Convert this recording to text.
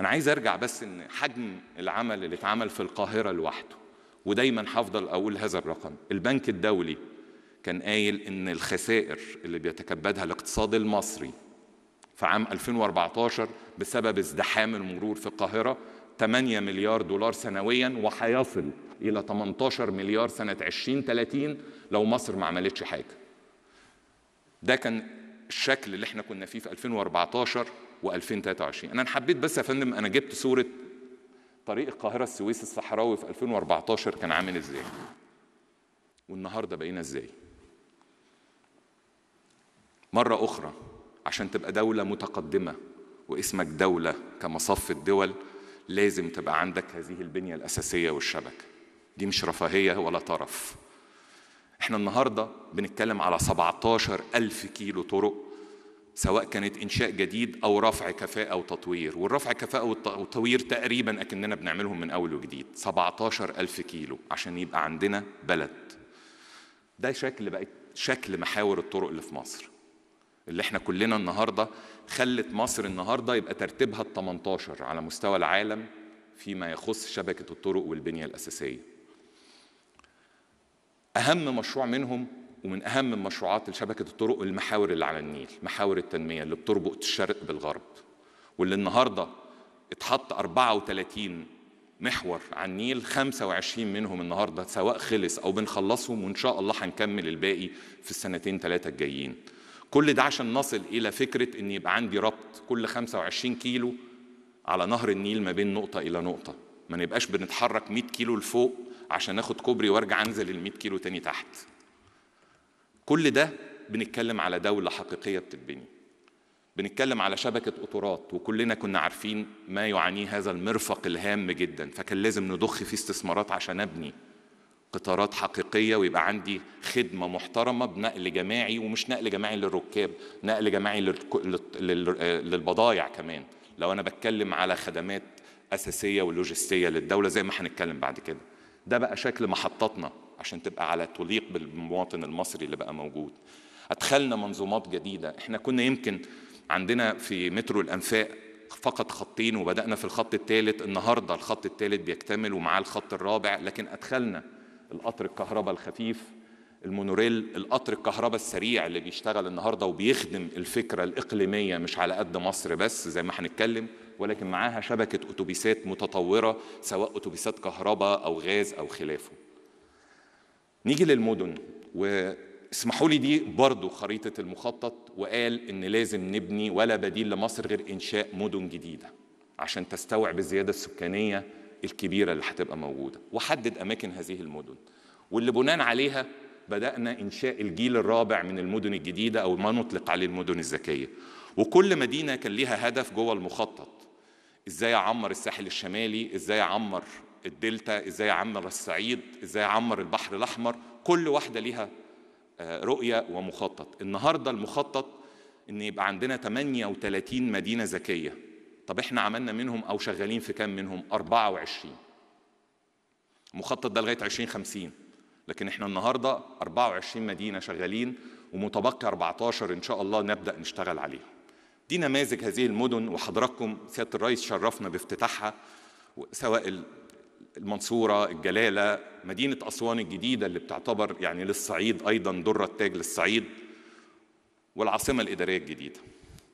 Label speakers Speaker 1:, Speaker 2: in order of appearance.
Speaker 1: أنا عايز أرجع بس إن حجم العمل اللي اتعمل في القاهرة لوحده ودايما هفضل أقول هذا الرقم البنك الدولي كان قايل إن الخسائر اللي بيتكبدها الاقتصاد المصري في عام 2014 بسبب ازدحام المرور في القاهرة 8 مليار دولار سنويا وهيصل إلى 18 مليار سنة 2030 لو مصر ما عملتش حاجة ده كان الشكل اللي احنا كنا فيه في 2014 و2023 انا حبيت بس يا فندم انا جبت صوره طريق القاهره السويس الصحراوي في 2014 كان عامل ازاي والنهارده بقينا ازاي مره اخرى عشان تبقى دوله متقدمه واسمك دوله كمصف الدول لازم تبقى عندك هذه البنيه الاساسيه والشبكه دي مش رفاهيه ولا طرف احنا النهارده بنتكلم على 17 ألف كيلو طرق سواء كانت انشاء جديد او رفع كفاءه وتطوير والرفع كفاءه والتطوير تقريبا اكننا بنعملهم من اول وجديد 17000 كيلو عشان يبقى عندنا بلد ده شكل بقت شكل محاور الطرق اللي في مصر اللي احنا كلنا النهارده خلت مصر النهارده يبقى ترتيبها ال 18 على مستوى العالم فيما يخص شبكه الطرق والبنيه الاساسيه اهم مشروع منهم ومن اهم مشروعات شبكه الطرق المحاور اللي على النيل محاور التنميه اللي بتربط الشرق بالغرب واللي النهارده اتحط 34 محور على النيل 25 منهم النهارده سواء خلص او بنخلصهم وان شاء الله هنكمل الباقي في السنتين ثلاثه الجايين كل ده عشان نصل الى فكره ان يبقى عندي ربط كل 25 كيلو على نهر النيل ما بين نقطه الى نقطه ما نبقاش بنتحرك 100 كيلو لفوق عشان اخد كوبري وارجع انزل ال 100 كيلو تاني تحت كل ده بنتكلم على دولة حقيقية بتتبني بنتكلم على شبكة قطورات وكلنا كنا عارفين ما يعانيه هذا المرفق الهام جدا فكان لازم نضخ فيه استثمارات عشان أبني قطارات حقيقية ويبقى عندي خدمة محترمة بنقل جماعي ومش نقل جماعي للركاب نقل جماعي للبضايع كمان لو أنا بتكلم على خدمات أساسية ولوجستية للدولة زي ما هنتكلم بعد كده ده بقى شكل محطاتنا عشان تبقى على تليق بالمواطن المصري اللي بقى موجود أدخلنا منظومات جديدة إحنا كنا يمكن عندنا في مترو الأنفاق فقط خطين وبدأنا في الخط الثالث النهاردة الخط الثالث بيكتمل ومعاه الخط الرابع لكن أدخلنا القطر الكهرباء الخفيف المونوريل القطر الكهرباء السريع اللي بيشتغل النهارده وبيخدم الفكره الاقليميه مش على قد مصر بس زي ما هنتكلم ولكن معاها شبكه اتوبيسات متطوره سواء اتوبيسات كهرباء او غاز او خلافه نيجي للمدن واسمحوا لي دي برضو خريطة المخطط وقال إن لازم نبني ولا بديل لمصر غير إنشاء مدن جديدة عشان تستوعب الزيادة السكانية الكبيرة اللي هتبقى موجودة وحدد أماكن هذه المدن واللي بناء عليها بدأنا إنشاء الجيل الرابع من المدن الجديدة أو ما نطلق عليه المدن الذكية وكل مدينة كان ليها هدف جوه المخطط ازاي اعمر الساحل الشمالي ازاي اعمر الدلتا ازاي عمر الصعيد ازاي عمر البحر الاحمر كل واحده ليها آه، رؤيه ومخطط النهارده المخطط ان يبقى عندنا 38 مدينه ذكيه طب احنا عملنا منهم او شغالين في كام منهم 24 المخطط ده لغايه 2050 لكن احنا النهارده 24 مدينه شغالين ومتبقي 14 ان شاء الله نبدا نشتغل عليهم دي نماذج هذه المدن وحضراتكم سياده الرئيس شرفنا بافتتاحها سواء المنصورة الجلالة مدينة أسوان الجديدة اللي بتعتبر يعني للصعيد أيضا درة تاج للصعيد والعاصمة الإدارية الجديدة